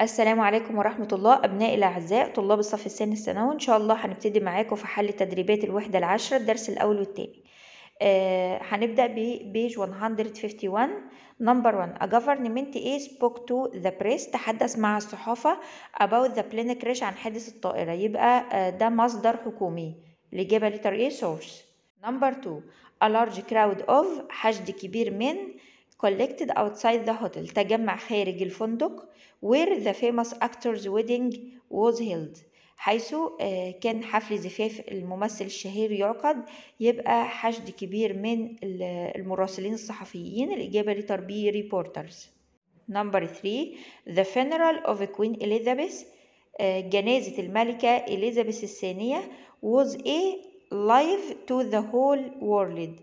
السلام عليكم ورحمة الله أبنائي الأعزاء طلاب الصف الثاني الثانوي إن شاء الله هنبتدي معاكم في حل تدريبات الوحدة العشرة الدرس الأول والتاني آه هنبدأ ببيج 151 نمبر 1 A government A spoke to the press تحدث مع الصحافة about the plane crash عن حادث الطائرة يبقى آه، ده مصدر حكومي الإجابة لتر A source نمبر 2 A large crowd of حشد كبير من collected outside the hotel تجمع خارج الفندق where the famous actor's wedding was held حيث آه، كان حفل زفاف الممثل الشهير يعقد يبقى حشد كبير من المراسلين الصحفيين الإجابة لتربية ريبورترز نمبر 3 The funeral of Queen Elizabeth آه، جنازة الملكة إليزابيث الثانية was a live to the whole world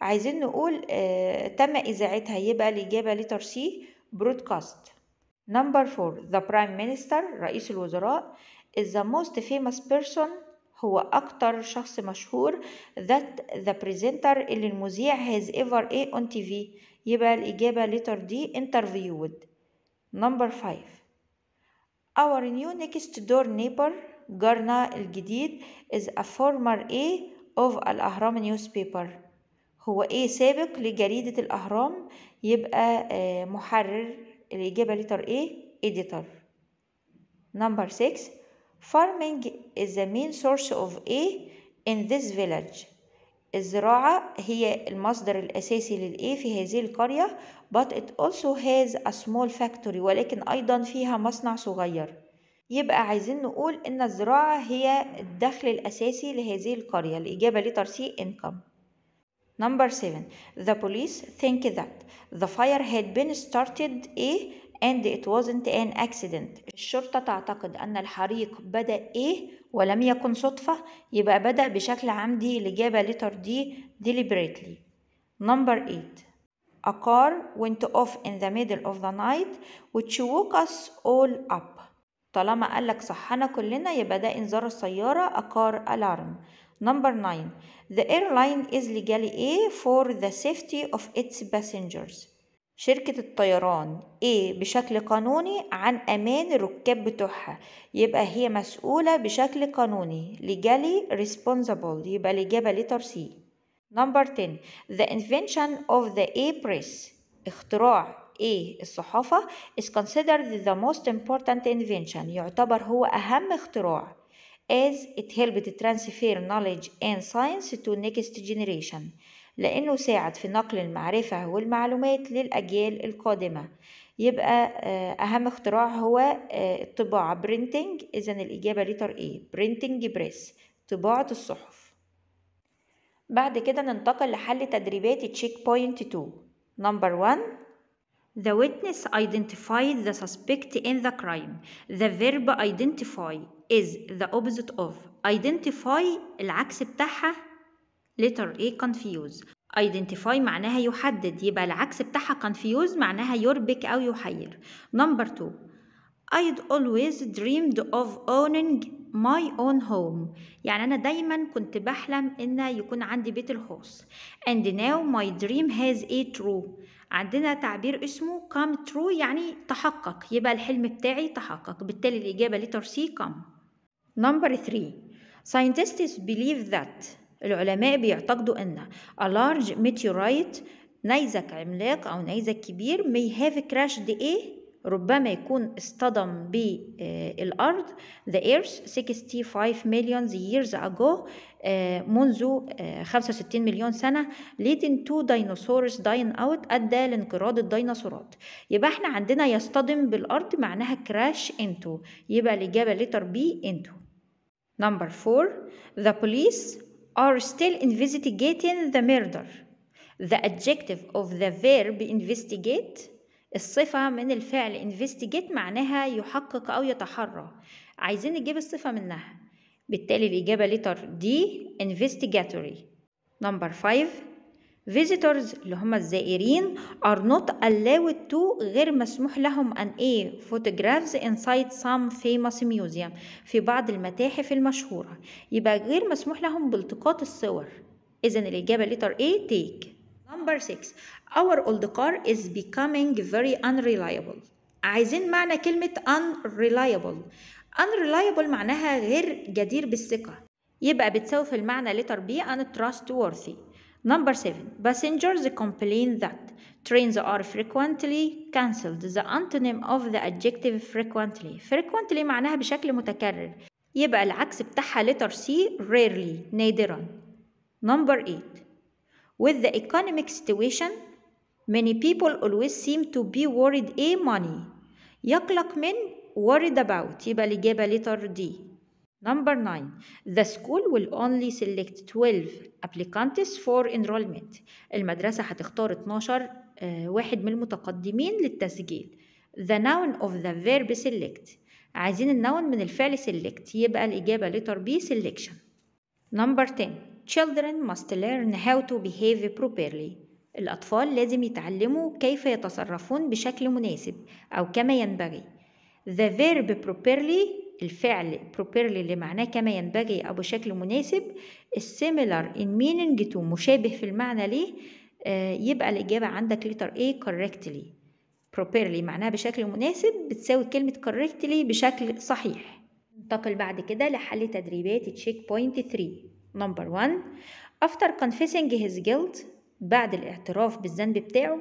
عايزين نقول آه تم إذاعتها يبقى الإجابة لترشيح broadcast number four the prime minister رئيس الوزراء is the most famous person هو أكتر شخص مشهور that the presenter اللي المذيع has ever a on TV يبقى الإجابة letter D interviewed number five our new next door neighbor جارنا الجديد is a former A of الأهرام newspaper هو ايه سابق لجريدة الأهرام يبقى آه، محرر الإجابة لتر A editor number 6 farming is the main source of A in this village الزراعة هي المصدر الأساسي للإيه في هذه القرية but it also has a small factory ولكن أيضا فيها مصنع صغير يبقى عايزين نقول إن الزراعة هي الدخل الأساسي لهذه القرية الإجابة لتر income Number 7. The police think that the fire had been started A and it wasn't an accident. الشرطة تعتقد أن الحريق بدأ إيه ولم يكن صدفة يبقى بدأ بشكل عمدي الإجابة لتر دي deliberately. Number 8. A car went off in the middle of the night which woke us all up. طالما قالك صحنا كلنا يبقى ده إنذار السيارة a car alarm. Number 9 The airline is legally A for the safety of its passengers شركة الطيران A بشكل قانوني عن أمان الركاب بتوعها يبقى هي مسؤولة بشكل قانوني legally responsible يبقى الإجابة لتر سي Number 10 The invention of the A press اختراع A الصحافة is considered the most important invention يعتبر هو أهم اختراع as it helped to transfer knowledge and science to next generation لأنه ساعد في نقل المعرفة والمعلومات للأجيال القادمة يبقى آه، أهم اختراع هو الطباعة آه، printing إذا الإجابة لتر A printing press طباعة الصحف بعد كده ننتقل لحل تدريبات checkpoint 2 نمبر 1 The witness identified the suspect in the crime. The verb identify is the opposite of identify العكس بتاعها letter A confuse identify معناها يحدد يبقى العكس بتاعها confuse معناها يربك أو يحير number two I'd always dreamed of owning my own home يعني أنا دايما كنت بحلم إن يكون عندي بيت الخاص and now my dream has a true عندنا تعبير اسمه come true يعني تحقق يبقى الحلم بتاعي تحقق بالتالي الإجابة لتر سي come number 3 scientists believe that العلماء بيعتقدوا أن a large meteorite نيزك عملاق أو نيزك كبير may have crashed a ربما يكون اصطدم بالأرض the earth 65 million years ago منذ 65 مليون سنة leading to dinosaurs dying out أدى لانقراض الديناصورات يبقى احنا عندنا يصطدم بالأرض معناها crash into يبقى الإجابة letter B into number 4 the police are still investigating the murder the adjective of the verb investigate الصفة من الفعل investigate معناها يحقق أو يتحرى عايزين نجيب الصفة منها بالتالي الإجابة لتر D investigatory number 5 visitors اللي هم الزائرين are not allowed to غير مسموح لهم أن إيه photographs inside some famous museum في بعض المتاحف المشهورة يبقى غير مسموح لهم بالتقاط الصور إذن الإجابة لتر A take Number six, our old car is becoming very unreliable. عايزين معنى كلمة unreliable. Unreliable معناها غير جدير بالثقة. يبقى بتساوي في المعنى letter B untrustworthy. Number seven, passengers complain that trains are frequently cancelled. The antonym of the adjective frequently. Frequently معناها بشكل متكرر. يبقى العكس بتاعها letter C rarely نادرا. Number eight, With the economic situation, many people always seem to be worried a money. يقلق من worried about يبقى الإجابة letter D. Number 9. The school will only select 12 applicants for enrollment. المدرسة هتختار 12 واحد من المتقدمين للتسجيل. The noun of the verb select. عايزين النون من الفعل select يبقى الإجابة letter B selection. Number 10. children must learn how to behave properly الأطفال لازم يتعلموا كيف يتصرفون بشكل مناسب أو كما ينبغي the verb properly الفعل properly اللي معناه كما ينبغي أو بشكل مناسب is similar in meaning to مشابه في المعنى ليه آه، يبقى الإجابة عندك letter A correctly properly معناها بشكل مناسب بتساوي كلمة correctly بشكل صحيح ننتقل بعد كده لحل تدريبات تشيك بوينت 3 نمبر 1 after confessing his guilt بعد الاعتراف بالذنب بتاعه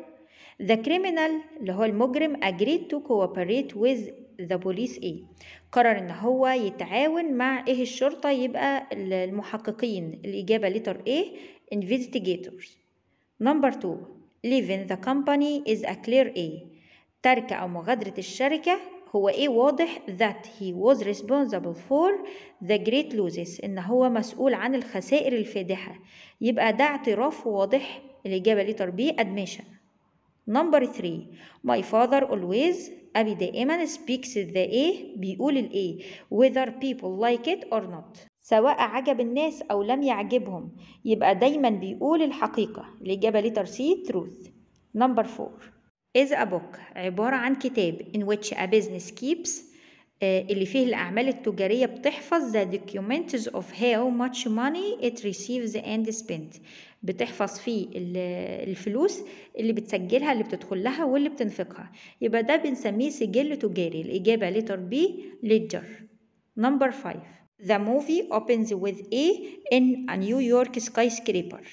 the criminal اللي هو المجرم agreed to cooperate with the police ايه قرر ان هو يتعاون مع ايه الشرطة يبقى المحققين الإجابة letter A investigators number 2 leaving the company is a clear A ترك أو مغادرة الشركة هو ايه واضح that he was responsible for the great losses ان هو مسؤول عن الخسائر الفادحة يبقى ده اعتراف واضح الإجابة ليه تربيه admission number 3 my father always أبي دائما speaks the A بيقول ال A whether people like it or not سواء عجب الناس أو لم يعجبهم يبقى دايما بيقول الحقيقة الإجابة ليه ترسيه truth number 4 is a book عبارة عن كتاب in which a business keeps اللي فيه الأعمال التجارية بتحفظ the documents of how much money it receives and spent بتحفظ فيه الفلوس اللي بتسجلها اللي بتدخل لها واللي بتنفقها يبقى ده بنسميه سجل تجاري الإجابة letter B ledger number five The movie opens with A in a New York skyscraper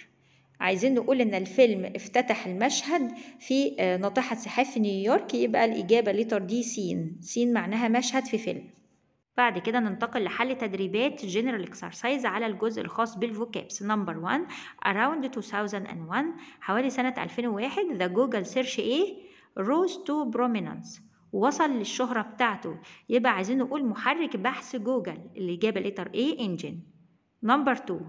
عايزين نقول ان الفيلم افتتح المشهد في آه، ناطحة سحاب في نيويورك يبقى الاجابة لتر دي سين سين معناها مشهد في فيلم بعد كده ننتقل لحل تدريبات جنرال اكسرسايز على الجزء الخاص بالفوكابس نمبر 1 around 2001 حوالي سنة 2001 the google search ايه rose to prominence وصل للشهرة بتاعته يبقى عايزين نقول محرك بحث جوجل الإجابة لتر A engine نمبر 2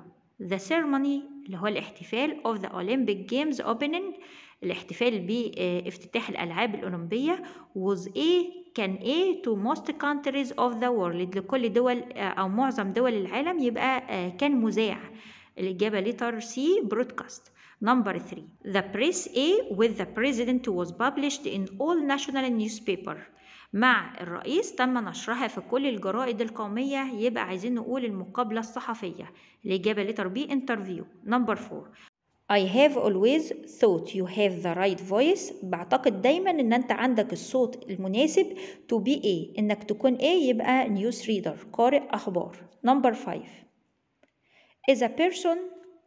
the ceremony اللي هو الاحتفال of the Olympic Games opening الاحتفال بافتتاح الألعاب الأولمبية was a كان a to most countries of the world لكل دول أو معظم دول العالم يبقى كان مذاع الإجابة letter C broadcast Number three, the press A with the president was published in all national newspaper. مع الرئيس تم نشرها في كل الجرائد القومية يبقى عايزين نقول المقابلة الصحفية الإجابة لتر بي انترفيو نمبر فور I have always thought you have the right voice بعتقد دايما ان انت عندك الصوت المناسب to be a انك تكون a يبقى news reader قارئ اخبار number 5 is a person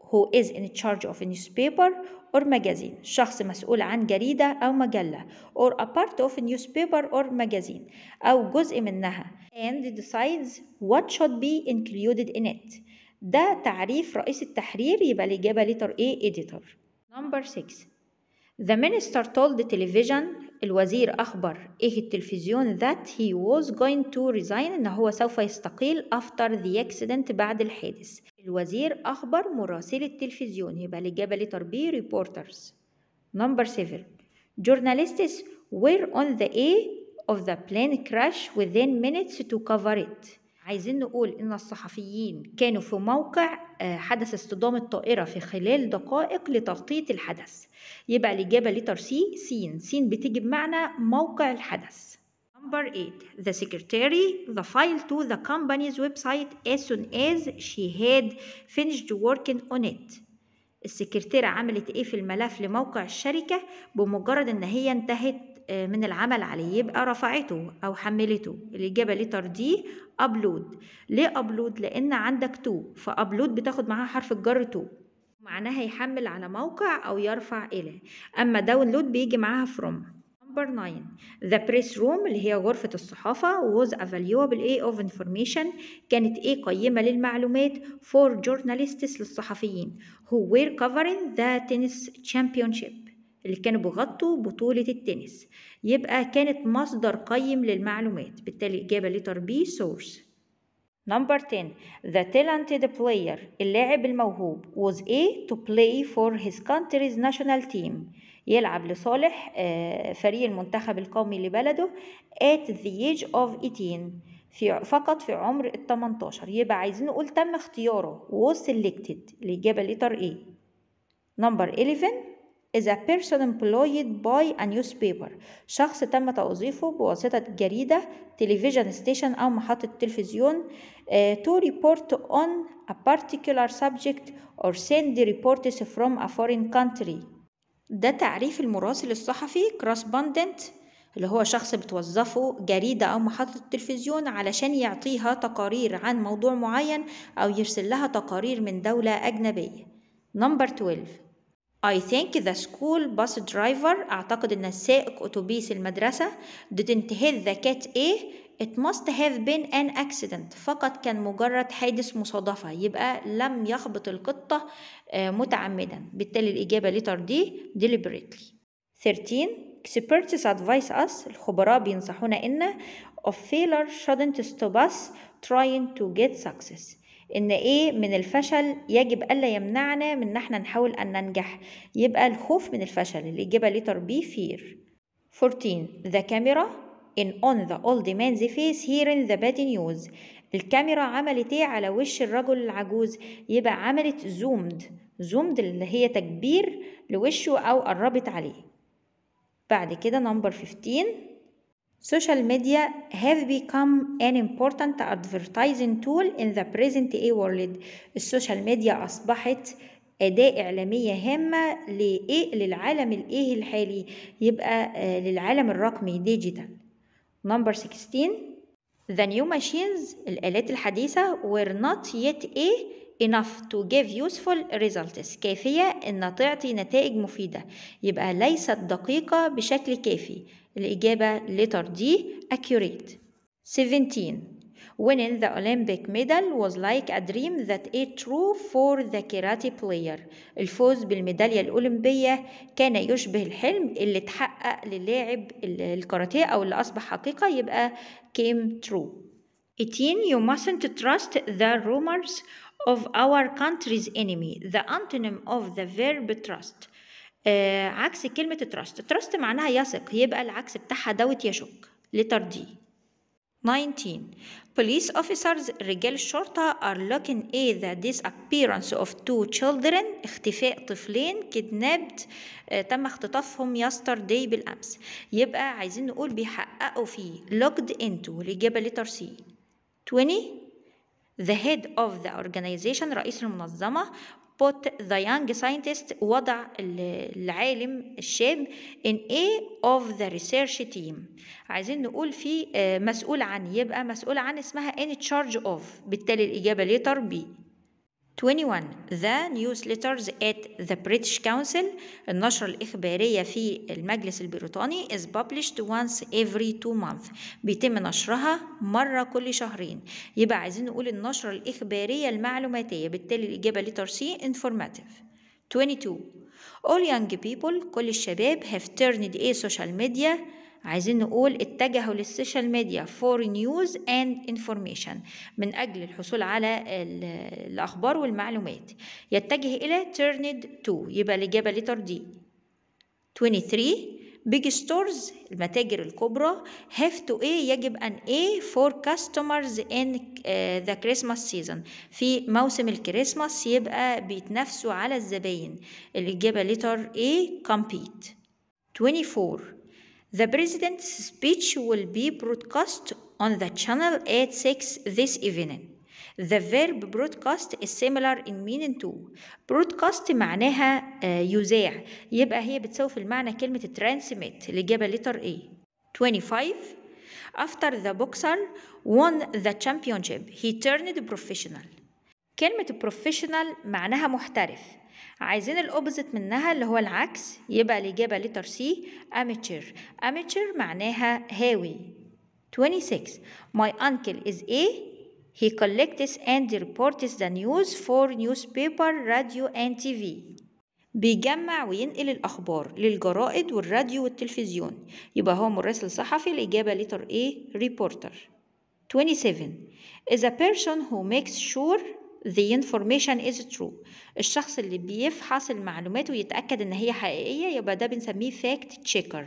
who is in charge of a newspaper or magazine الشخص مسؤول عن جريدة أو مجلة or a part of a newspaper or magazine أو جزء منها and decides what should be included in it ده تعريف رئيس التحرير يبقى الإجابة letter A editor number 6 The minister told the television الوزير أخبر إيه التلفزيون that he was going to resign إن هو سوف يستقيل after the accident بعد الحادث الوزير أخبر مراسل التلفزيون يبقى الإجابة لتر بي ريبورترز نمبر 7 journalists were on the A of the plane crash within minutes to cover it عايزين نقول إن الصحفيين كانوا في موقع آه، حدث اصطدام الطائرة في خلال دقائق لتغطية الحدث يبقى الإجابة لتر سي سين سين بتيجي بمعنى موقع الحدث Number 8 The secretary the file to the company's website as soon as she had finished working on it السكرتيرة عملت ايه في الملف لموقع الشركة بمجرد ان هي انتهت آه، من العمل عليه يبقى رفعته او حملته الاجابه لتر دي upload ليه upload لان عندك تو فابلود بتاخد معاها حرف الجر تو معناها يحمل على موقع او يرفع الى اما داونلود بيجي معاها فروم نمبر 9 the press room اللي هي غرفة الصحافة was a valuable A of information كانت ايه قيمة للمعلومات for journalists للصحفيين who were covering the tennis championship اللي كانوا بيغطوا بطولة التنس يبقى كانت مصدر قيم للمعلومات بالتالي إجابة لتر B source Number 10 The talented player اللاعب الموهوب was A to play for his country's national team يلعب لصالح آه، فريق المنتخب القومي لبلده at the age of 18 في فقط في عمر ال 18 يبقى عايزين نقول تم اختياره was selected الإجابة لتر A number 11 is a person employed by a newspaper شخص تم توظيفه بواسطة جريدة تلفزيون ستيشن أو محطة تلفزيون آه، to report on a particular subject or send reports from a foreign country ده تعريف المراسل الصحفي كراسبوندنت اللي هو شخص بتوظفه جريدة أو محطة تلفزيون علشان يعطيها تقارير عن موضوع معين أو يرسل لها تقارير من دولة أجنبية نمبر 12 I think the school bus driver أعتقد أن السائق أتوبيس المدرسة didn't hit the cat A it must have been an accident فقط كان مجرد حادث مصادفة يبقى لم يخبط القطة آه، متعمدا بالتالي الإجابة letter D deliberately 13 experts advise us الخبراء بينصحونا إن a failure shouldn't stop us trying to get success ان ايه من الفشل يجب الا يمنعنا من ان احنا نحاول ان ننجح يبقى الخوف من الفشل الاجابه لتر بي fear 14 the camera in on the old man's face hearing the bad news الكاميرا عملت ايه على وش الرجل العجوز يبقى عملت زومد زومد اللي هي تكبير لوشه او قربت عليه بعد كده نمبر 15 social media have become an important advertising tool in the present day world السوشيال ميديا أصبحت أداة إعلامية هامة لإيه للعالم الإيه الحالي يبقى آه، للعالم الرقمي ديجيتال Number 16 The new machines الآلات الحديثة were not yet a enough to give useful results كافية إن تعطي نتائج مفيدة يبقى ليست دقيقة بشكل كافي الإجابة letter D accurate 17 Winning the Olympic medal was like a dream that a true for the karate player. الفوز بالميدالية الأولمبية كان يشبه الحلم اللي اتحقق للاعب الكاراتيه أو اللي أصبح حقيقة يبقى came true. 18 You mustn't trust the rumors of our country's enemy. The antonym of the verb trust. آه عكس كلمة trust. trust معناها يثق يبقى العكس بتاعها دوت يشك. letter 19 Police officers رجال الشرطة are looking at the disappearance of two children اختفاء طفلين kidnapped تم اختطافهم yesterday بالأمس يبقى عايزين نقول بيحققوا في locked into الإجابة لتر سي 20 The head of the organization رئيس المنظمة put the young scientist وضع العالم الشاب in a of the research team عايزين نقول في آه، مسؤول عن يبقى مسؤول عن اسمها in charge of بالتالي الإجابة لتر بي 21 The newsletters at the British Council النشرة الإخبارية في المجلس البريطاني is published once every two months بيتم نشرها مرة كل شهرين يبقى عايزين نقول النشرة الإخبارية المعلوماتية بالتالي الإجابة letter C informative 22 All young people كل الشباب have turned a social media عايزين نقول اتجهوا للسوشيال ميديا فور نيوز اند انفورميشن من اجل الحصول على الاخبار والمعلومات يتجه الى تيرند تو يبقى الاجابه لتر دي 23 big stores المتاجر الكبرى have to A يجب أن A for customers in آه، the Christmas season في موسم الكريسماس يبقى بيتنافسوا على الزباين الإجابة letter A compete 24 The president's speech will be broadcast on the channel at 6 this evening. The verb broadcast is similar in meaning to broadcast معناها يذاع يبقى هي بتساوي في المعنى كلمة transmit الإجابة letter A 25 After the boxer won the championship he turned professional كلمة professional معناها محترف عايزين الاوبوزيت منها اللي هو العكس يبقى الاجابه لتر سي اميتشر اميتشر معناها هاوي 26 my uncle is a he collects and reports the news for newspaper radio and tv بيجمع وينقل الأخبار للجرائد والراديو والتلفزيون يبقى هو مراسل صحفي الإجابة لتر A reporter 27 is a person who makes sure the information is true الشخص اللي بيفحص المعلومات ويتأكد إن هي حقيقية يبقى ده بنسميه fact checker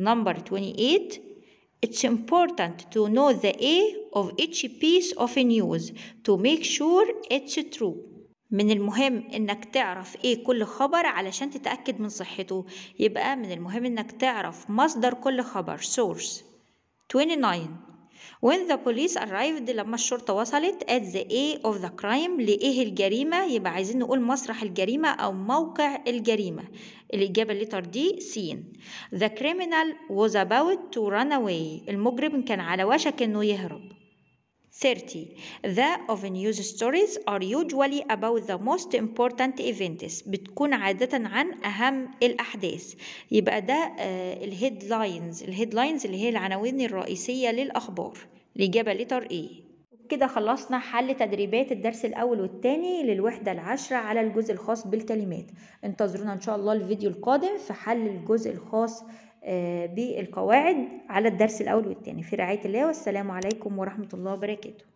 number 28 It's important to know the A of each piece of news to make sure it's true من المهم انك تعرف ايه كل خبر علشان تتأكد من صحته يبقى من المهم انك تعرف مصدر كل خبر source 29 when the police arrived لما الشرطة وصلت at the A of the crime لإيه الجريمة يبقى عايزين نقول مسرح الجريمة أو موقع الجريمة الإجابة الليتر دي سين the criminal was about to run away المجرم كان على وشك إنه يهرب 30. The of news stories are usually about the most important events بتكون عادة عن أهم الأحداث يبقى ده الهيدلاينز الهيدلاينز اللي هي العناوين الرئيسية للأخبار الإجابة لتر إيه. كده خلصنا حل تدريبات الدرس الأول والتاني للوحدة العشرة على الجزء الخاص بالكلمات انتظرونا إن شاء الله الفيديو القادم في حل الجزء الخاص بالقواعد آه، على الدرس الأول والثاني في رعاية الله والسلام عليكم ورحمة الله وبركاته